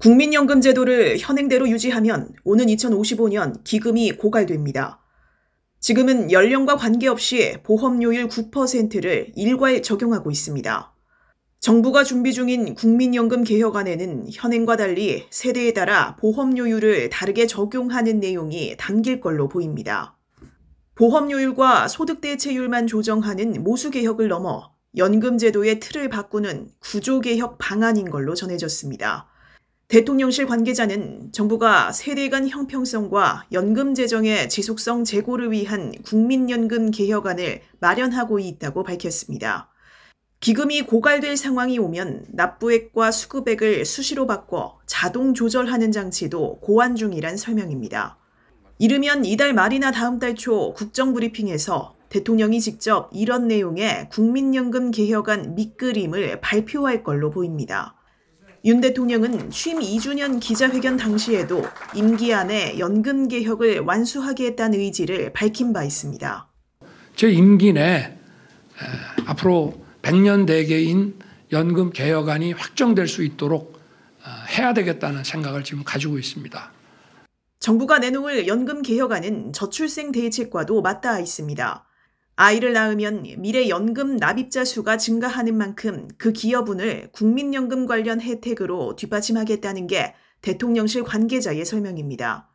국민연금 제도를 현행대로 유지하면 오는 2055년 기금이 고갈됩니다. 지금은 연령과 관계없이 보험료율 9%를 일괄 적용하고 있습니다. 정부가 준비 중인 국민연금 개혁안에는 현행과 달리 세대에 따라 보험료율을 다르게 적용하는 내용이 담길 걸로 보입니다. 보험료율과 소득대체율만 조정하는 모수개혁을 넘어 연금제도의 틀을 바꾸는 구조개혁 방안인 걸로 전해졌습니다. 대통령실 관계자는 정부가 세대 간 형평성과 연금 재정의 지속성 제고를 위한 국민연금 개혁안을 마련하고 있다고 밝혔습니다. 기금이 고갈될 상황이 오면 납부액과 수급액을 수시로 바꿔 자동 조절하는 장치도 고안 중이란 설명입니다. 이르면 이달 말이나 다음 달 초 국정브리핑에서 대통령이 직접 이런 내용의 국민연금 개혁안 밑그림을 발표할 걸로 보입니다. 윤 대통령은 취임 2주년 기자회견 당시에도 임기 안에 연금 개혁을 완수하겠다는 의지를 밝힌 바 있습니다. 제 임기 내 앞으로 100년 대계인 연금 개혁안이 확정될 수 있도록 어, 해야 되겠다는 생각을 지금 가지고 있습니다. 정부가 내놓을 연금 개혁안은 저출생 대책과도 맞닿아 있습니다. 아이를 낳으면 미래연금 납입자 수가 증가하는 만큼 그 기여분을 국민연금 관련 혜택으로 뒷받침하겠다는 게 대통령실 관계자의 설명입니다.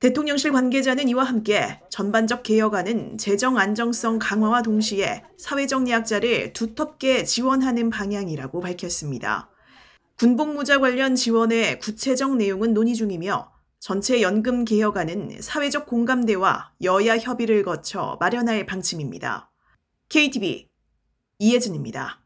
대통령실 관계자는 이와 함께 전반적 개혁안은 재정 안정성 강화와 동시에 사회적리학자를 두텁게 지원하는 방향이라고 밝혔습니다. 군복무자 관련 지원의 구체적 내용은 논의 중이며 전체 연금 개혁안은 사회적 공감대와 여야 협의를 거쳐 마련할 방침입니다. KTV 이혜진입니다.